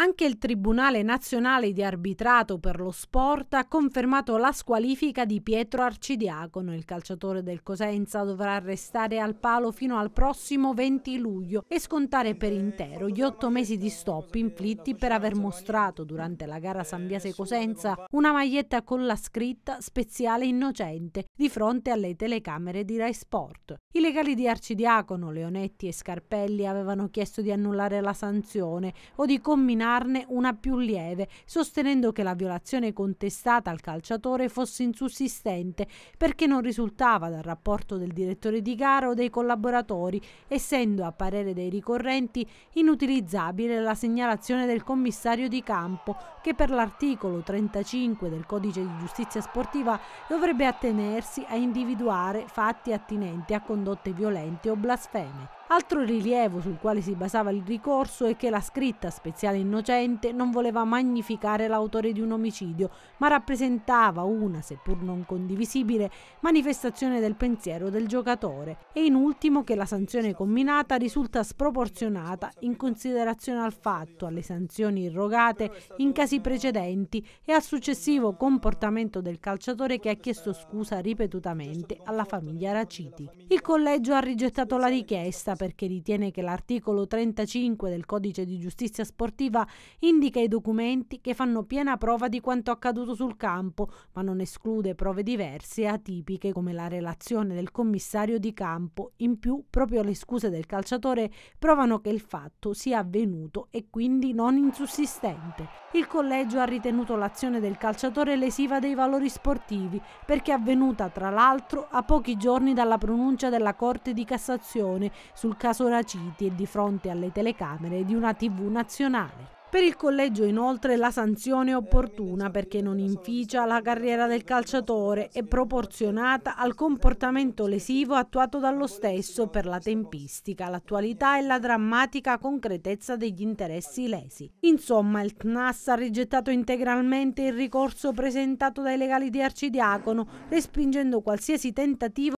Anche il Tribunale nazionale di arbitrato per lo sport ha confermato la squalifica di Pietro Arcidiacono. Il calciatore del Cosenza dovrà restare al palo fino al prossimo 20 luglio e scontare per intero gli otto mesi di stop inflitti per aver mostrato durante la gara Sambiase-Cosenza una maglietta con la scritta Speziale Innocente di fronte alle telecamere di Rai Sport. I legali di Arcidiacono, Leonetti e Scarpelli avevano chiesto di annullare la sanzione o di combinare impugnarne una più lieve, sostenendo che la violazione contestata al calciatore fosse insussistente perché non risultava dal rapporto del direttore di gara o dei collaboratori, essendo a parere dei ricorrenti inutilizzabile la segnalazione del commissario di campo che per l'articolo 35 del codice di giustizia sportiva dovrebbe attenersi a individuare fatti attinenti a condotte violente o blasfeme. Altro rilievo sul quale si basava il ricorso è che la scritta speziale innocente non voleva magnificare l'autore di un omicidio, ma rappresentava una, seppur non condivisibile, manifestazione del pensiero del giocatore e in ultimo che la sanzione combinata risulta sproporzionata in considerazione al fatto, alle sanzioni irrogate in casi precedenti e al successivo comportamento del calciatore che ha chiesto scusa ripetutamente alla famiglia Raciti. Il collegio ha rigettato la richiesta perché ritiene che l'articolo 35 del codice di giustizia sportiva indica i documenti che fanno piena prova di quanto accaduto sul campo, ma non esclude prove diverse e atipiche come la relazione del commissario di campo. In più, proprio le scuse del calciatore provano che il fatto sia avvenuto e quindi non insussistente. Il collegio ha ritenuto l'azione del calciatore lesiva dei valori sportivi perché è avvenuta tra l'altro a pochi giorni dalla pronuncia della Corte di Cassazione sul sul caso Raciti e di fronte alle telecamere di una TV nazionale. Per il collegio inoltre la sanzione è opportuna perché non inficia la carriera del calciatore e proporzionata al comportamento lesivo attuato dallo stesso per la tempistica, l'attualità e la drammatica concretezza degli interessi lesi. Insomma il CNAS ha rigettato integralmente il ricorso presentato dai legali di Arcidiacono, respingendo qualsiasi tentativo